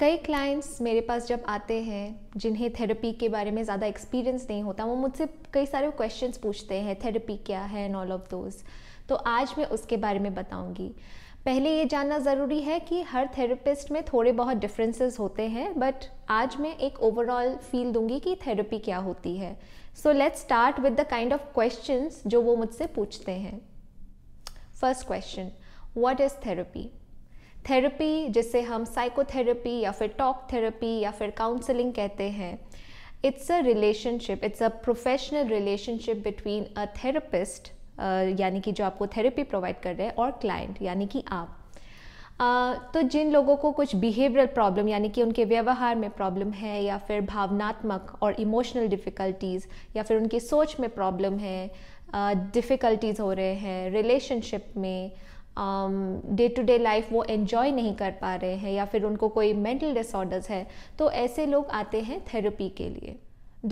कई क्लाइंट्स मेरे पास जब आते हैं जिन्हें थेरेपी के बारे में ज़्यादा एक्सपीरियंस नहीं होता वो मुझसे कई सारे क्वेश्चंस पूछते हैं थेरेपी क्या है एंड ऑल ऑफ दोज तो आज मैं उसके बारे में बताऊंगी पहले ये जानना ज़रूरी है कि हर थेरेपिस्ट में थोड़े बहुत डिफरेंसेस होते हैं बट आज मैं एक ओवरऑल फील दूंगी कि थेरेपी क्या होती है so let's start with the kind of questions जो वो मुझसे पूछते हैं first question what is therapy therapy जिसे हम साइकोथेरेपी या फिर टॉक थेरेपी या फिर काउंसलिंग कहते हैं it's a relationship it's a professional relationship between a therapist यानी कि जो आपको थेरेपी प्रोवाइड कर रहे हैं और क्लाइंट यानी कि आप uh, तो जिन लोगों को कुछ बिहेवियरल प्रॉब्लम यानी कि उनके व्यवहार में प्रॉब्लम है या फिर भावनात्मक और इमोशनल डिफ़िकल्टीज़ या फिर उनकी सोच में प्रॉब्लम है डिफ़िकल्टीज़ uh, हो रहे हैं रिलेशनशिप में डे टू डे लाइफ वो एन्जॉय नहीं कर पा रहे हैं या फिर उनको कोई मेंटल डिसऑर्डर्स है तो ऐसे लोग आते हैं थेरेपी के लिए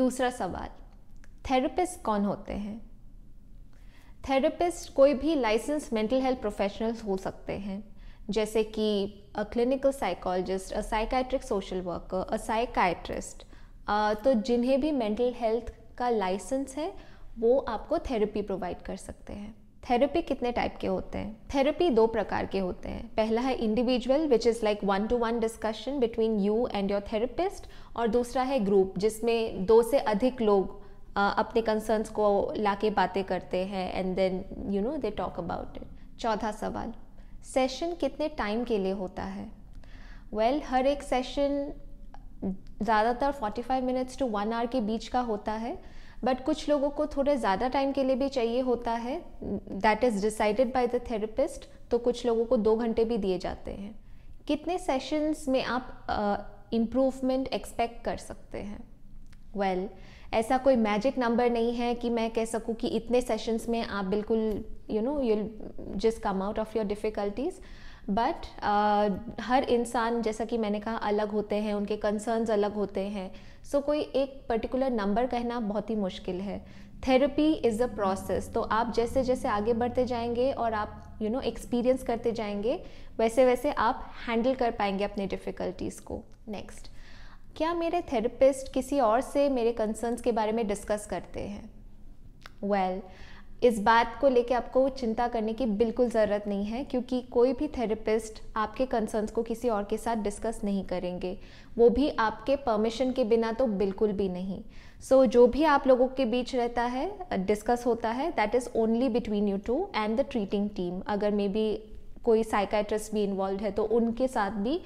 दूसरा सवाल थेरेपिस्ट कौन होते हैं थेरेपिस्ट कोई भी लाइसेंस मेंटल हेल्थ प्रोफेशनल्स हो सकते हैं जैसे कि a clinical psychologist a psychiatric social worker a psychiatrist तो जिन्हें भी मेंटल हेल्थ का लाइसेंस है वो आपको थेरेपी प्रोवाइड कर सकते हैं थेरेपी कितने टाइप के होते हैं थेरेपी दो प्रकार के होते हैं पहला है individual which is like one to one discussion between you and your therapist और दूसरा है ग्रुप जिसमें दो से अधिक लोग अपने कंसर्न्स को लाके बातें करते हैं and then you know they talk about it चौथा सवाल सेशन कितने टाइम के लिए होता है वेल well, हर एक सेशन ज़्यादातर 45 मिनट्स टू वन आवर के बीच का होता है बट कुछ लोगों को थोड़े ज़्यादा टाइम के लिए भी चाहिए होता है that is decided by the therapist तो कुछ लोगों को दो घंटे भी दिए जाते हैं कितने सेशंस में आप इम्प्रूवमेंट uh, एक्सपेक्ट कर सकते हैं वेल well, ऐसा कोई मैजिक नंबर नहीं है कि मैं कह सकूँ कि इतने सेशंस में आप बिल्कुल you know you'll just come out of your difficulties but uh, हर इंसान जैसा कि मैंने कहा अलग होते हैं उनके कंसर्न्स अलग होते हैं सो so, कोई एक पर्टिकुलर नंबर कहना बहुत ही मुश्किल है थेरेपी इज़ अ प्रोसेस तो आप जैसे जैसे आगे बढ़ते जाएंगे और आप यू नो एक्सपीरियंस करते जाएंगे वैसे वैसे आप हैंडल कर पाएंगे अपने डिफ़िकल्टीज़ को नेक्स्ट क्या मेरे थेरेपिस्ट किसी और से मेरे कंसर्न्स के बारे में डिस्कस करते हैं वेल well, इस बात को लेके आपको चिंता करने की बिल्कुल ज़रूरत नहीं है क्योंकि कोई भी थेरेपिस्ट आपके कंसर्न्स को किसी और के साथ डिस्कस नहीं करेंगे वो भी आपके परमिशन के बिना तो बिल्कुल भी नहीं सो so, जो भी आप लोगों के बीच रहता है डिस्कस होता है that is only between you two and the treating team अगर मे बी कोई साइकाट्रिस्ट भी इन्वॉल्व है तो उनके साथ भी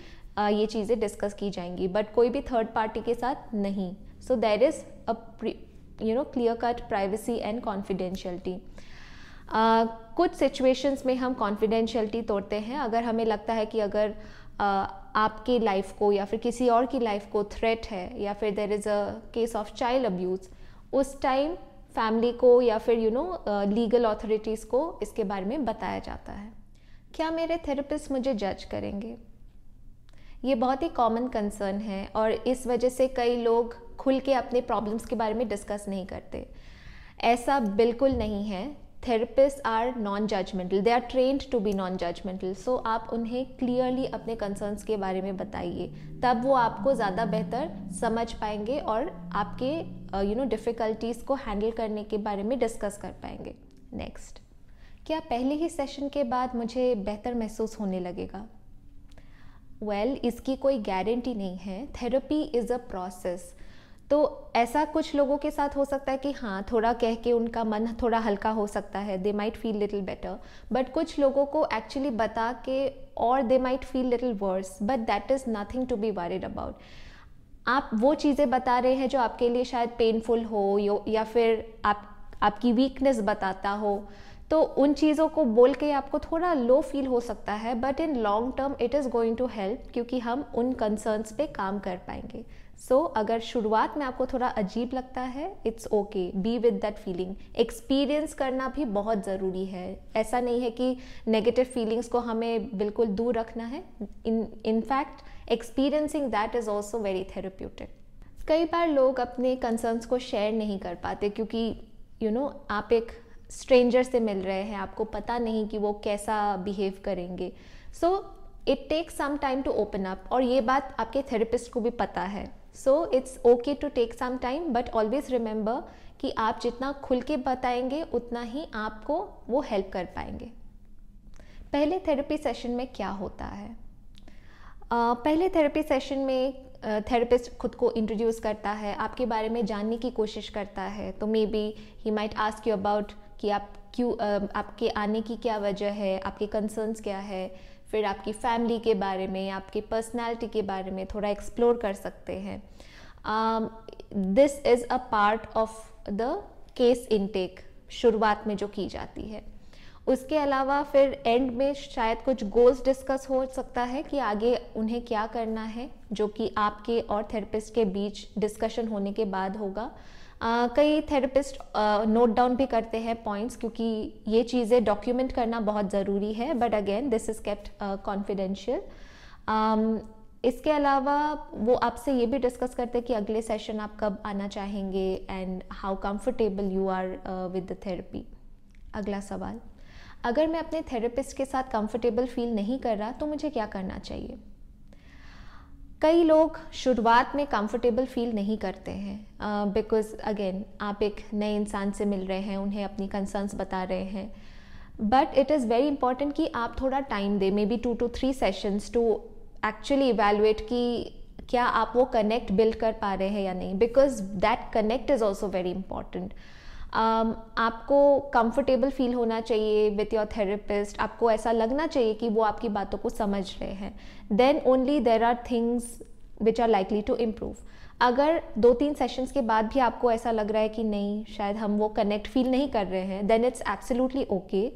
ये चीज़ें डिस्कस की जाएंगी बट कोई भी थर्ड पार्टी के साथ नहीं so there is a you know clear cut privacy and confidentiality कुछ सिचुएशंस में हम कॉन्फिडेंशियलिटी तोड़ते हैं अगर हमें लगता है कि अगर uh, आपकी लाइफ को या फिर किसी और की लाइफ को थ्रेट है या फिर there is a case of child abuse उस टाइम फैमिली को या फिर यू नो लीगल अथॉरिटीज़ को इसके बारे में बताया जाता है क्या मेरे थेरेपिस्ट मुझे जज करेंगे ये बहुत ही कॉमन कंसर्न है और इस वजह से कई लोग खुल के अपने प्रॉब्लम्स के बारे में डिस्कस नहीं करते ऐसा बिल्कुल नहीं है therapist are non judgmental they are trained to be non judgmental so आप उन्हें क्लियरली अपने कंसर्न्स के बारे में बताइए तब वो आपको ज़्यादा बेहतर समझ पाएंगे और आपके यू नो डिफ़िकल्टीज़ को हैंडल करने के बारे में डिस्कस कर पाएंगे नेक्स्ट क्या पहले ही सेशन के बाद मुझे बेहतर महसूस होने लगेगा वेल well, इसकी कोई गारंटी नहीं है थेरेपी इज़ अ प्रोसेस तो ऐसा कुछ लोगों के साथ हो सकता है कि हाँ थोड़ा कह के उनका मन थोड़ा हल्का हो सकता है they might feel little better but कुछ लोगों को एक्चुअली बता के और they might feel little worse but that is nothing to be worried about आप वो चीज़ें बता रहे हैं जो आपके लिए शायद पेनफुल हो या फिर आप आपकी वीकनेस बताता हो तो उन चीज़ों को बोल के आपको थोड़ा लो फील हो सकता है but in long term it is going to help क्योंकि हम उन कंसर्न्स पे काम कर पाएंगे सो so, अगर शुरुआत में आपको थोड़ा अजीब लगता है it's okay be with that feeling experience करना भी बहुत ज़रूरी है ऐसा नहीं है कि नेगेटिव फीलिंग्स को हमें बिल्कुल दूर रखना है in in fact experiencing that is also very therapeutic कई बार लोग अपने कंसर्न्स को शेयर नहीं कर पाते क्योंकि यू you नो know, आप एक स्ट्रेंजर से मिल रहे हैं आपको पता नहीं कि वो कैसा बिहेव करेंगे so it takes some time to open up और ये बात आपके थेरेपिस्ट को भी पता है so it's okay to take some time but always remember कि आप जितना खुल के बताएंगे उतना ही आपको वो हेल्प कर पाएंगे पहले थेरेपी सेशन में क्या होता है uh, पहले थेरेपी सेशन में थेरेपिस्ट खुद को इंट्रोड्यूस करता है आपके बारे में जानने की कोशिश करता है तो maybe he might ask you about कि आप क्यों आपके आने की क्या वजह है आपके कंसर्न्स क्या है फिर आपकी फैमिली के बारे में आपके पर्सनालिटी के बारे में थोड़ा एक्सप्लोर कर सकते हैं this is a part of the case intake शुरुआत में जो की जाती है उसके अलावा फिर एंड में शायद कुछ गोल्स डिस्कस हो सकता है कि आगे उन्हें क्या करना है जो कि आपके और थेरेपिस्ट के बीच डिस्कशन होने के बाद होगा कई थेरेपिस्ट नोट डाउन भी करते हैं पॉइंट्स क्योंकि ये चीज़ें डॉक्यूमेंट करना बहुत ज़रूरी है but again this is kept confidential इसके अलावा वो आपसे ये भी डिस्कस करते हैं कि अगले सेशन आप कब आना चाहेंगे and how comfortable you are with the therapy अगला सवाल अगर मैं अपने थेरेपिस्ट के साथ कंफर्टेबल फील नहीं कर रहा तो मुझे क्या करना चाहिए कई लोग शुरुआत में कंफर्टेबल फील नहीं करते हैं बिकॉज अगेन आप एक नए इंसान से मिल रहे हैं उन्हें अपनी कंसर्न्स बता रहे हैं but it is very important कि आप थोड़ा टाइम दें maybe two to three sessions to actually evaluate कि क्या आप वो कनेक्ट बिल्ड कर पा रहे हैं या नहीं because that connect is also very important Um, आपको कंफर्टेबल फील होना चाहिए विथ योर थेरेपिस्ट आपको ऐसा लगना चाहिए कि वो आपकी बातों को समझ रहे हैं then only there are things which are likely to improve अगर दो तीन सेशंस के बाद भी आपको ऐसा लग रहा है कि नहीं शायद हम वो कनेक्ट फील नहीं कर रहे हैं देन इट्स एब्सोल्युटली ओके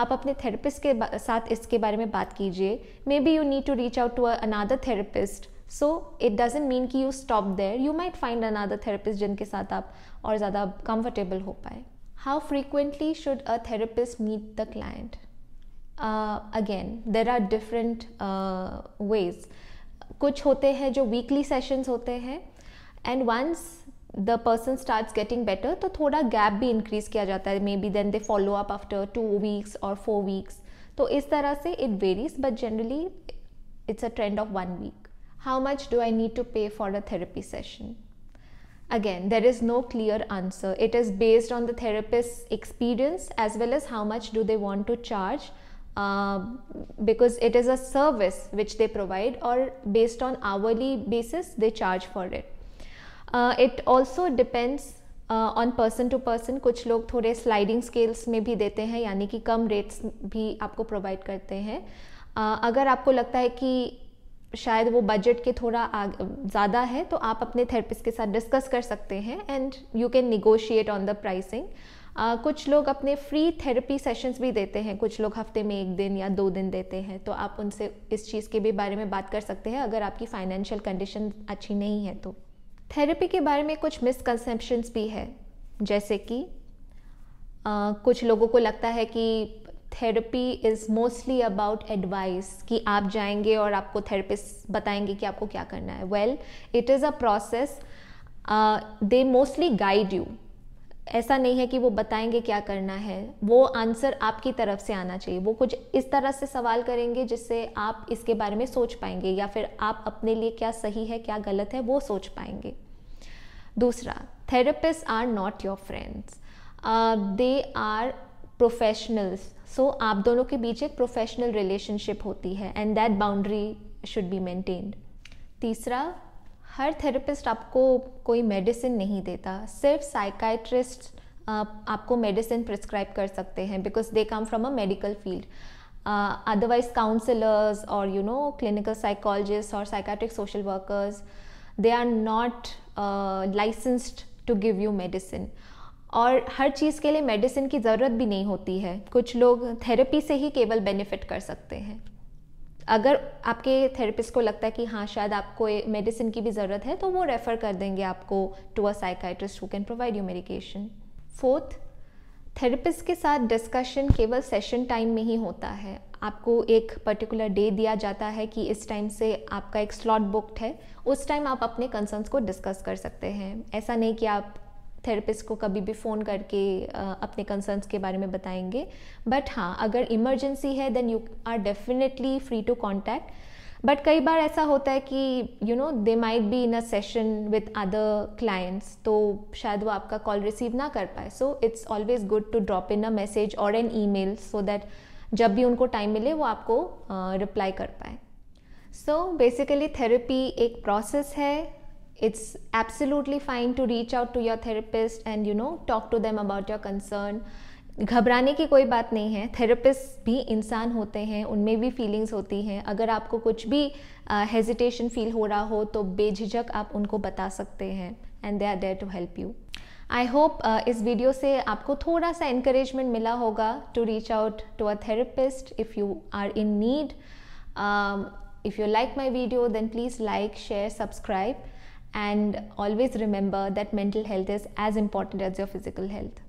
आप अपने थेरेपिस्ट के साथ इसके बारे में बात कीजिए maybe you need to reach out to another therapist so it doesn't mean कि you stop there you might find another therapist जिनके साथ आप और ज़्यादा कंफर्टेबल हो पाए how frequently should a therapist meet the client again there are different ways कुछ होते हैं जो वीकली सेशंस होते हैं and once the person start getting better तो थोड़ा गैप भी इंक्रीज किया जाता है maybe then they follow up after two weeks और फोर वीक्स तो इस तरह से it varies but generally it's a trend of one week how much do I need to pay for a therapy session? Again, there is no clear answer. It is based on the therapist's experience as well as how much do they want to charge uh, because it is a service which they provide or based on hourly basis they charge for it. Uh, it also depends uh, on person to person. कुछ लोग थोड़े sliding scales में भी देते हैं यानी कि कम rates भी आपको provide करते हैं uh, अगर आपको लगता है कि शायद वो बजट के थोड़ा ज़्यादा है तो आप अपने थेरेपिस्ट के साथ डिस्कस कर सकते हैं and you can negotiate on the pricing कुछ लोग अपने फ्री थेरेपी सेशंस भी देते हैं कुछ लोग हफ्ते में एक दिन या दो दिन देते हैं तो आप उनसे इस चीज़ के भी बारे में बात कर सकते हैं अगर आपकी फाइनेंशियल कंडीशन अच्छी नहीं है तो थेरेपी के बारे में कुछ मिसकनसेप्शंस भी है जैसे कि Uh, कुछ लोगों को लगता है कि therapy is mostly about advice कि आप जाएंगे और आपको थेरेपिस्ट बताएंगे कि आपको क्या करना है well it is a process they mostly guide you ऐसा नहीं है कि वो बताएंगे क्या करना है वो आंसर आपकी तरफ से आना चाहिए वो कुछ इस तरह से सवाल करेंगे जिससे आप इसके बारे में सोच पाएंगे या फिर आप अपने लिए क्या सही है क्या गलत है वो सोच पाएंगे दूसरा therapist are not your friends they are professionals so आप दोनों के बीच एक प्रोफेशनल रिलेशनशिप होती है and that boundary should be maintained तीसरा हर थेरेपिस्ट आपको कोई मेडिसिन नहीं देता सिर्फ साइकाइट्रिस्ट आपको मेडिसिन प्रिस्क्राइब कर सकते हैं because they come from a medical field otherwise counsellors और यू नो क्लिनिकल साइकोलॉजिस्ट और psychiatric social workers they are not licensed to give you medicine और हर चीज़ के लिए मेडिसिन की ज़रूरत भी नहीं होती है कुछ लोग थेरेपी से ही केवल बेनिफिट कर सकते हैं अगर आपके थेरेपिस्ट को लगता है कि हाँ शायद आपको मेडिसिन की भी ज़रूरत है तो वो रेफ़र कर देंगे आपको to a psychiatrist who can provide you medication fourth therapist के साथ डिस्कशन केवल सेशन टाइम में ही होता है आपको एक पर्टिकुलर डे दिया जाता है कि इस टाइम से आपका एक स्लॉट बुक्ड है उस टाइम आप अपने कंसर्न्स को डिस्कस कर सकते हैं ऐसा नहीं कि आप थेरेपिस्ट को कभी भी फ़ोन करके अपने कंसर्न्स के बारे में बताएंगे बट हाँ अगर इमरजेंसी है then you are definitely free to contact but कई बार ऐसा होता है कि you know they might be in a session with other clients तो शायद वो आपका कॉल रिसीव ना कर पाए so it's always good to drop in a message और an email so that जब भी उनको टाइम मिले वो आपको रिप्लाई uh, कर पाए सो बेसिकली थेरेपी एक प्रोसेस है it's absolutely fine to reach out to your therapist and you know talk to them about your concern घबराने की कोई बात नहीं है थेरेपिस्ट भी इंसान होते हैं उनमें भी फीलिंग्स होती हैं अगर आपको कुछ भी हेजिटेशन uh, फील हो रहा हो तो बेझिझक आप उनको बता सकते हैं and they are there to help you I hope इस वीडियो से आपको थोड़ा सा इंकरेजमेंट मिला होगा to reach out to a therapist if you are in need if you like my video then please like share subscribe and always remember that mental health is as important as your physical health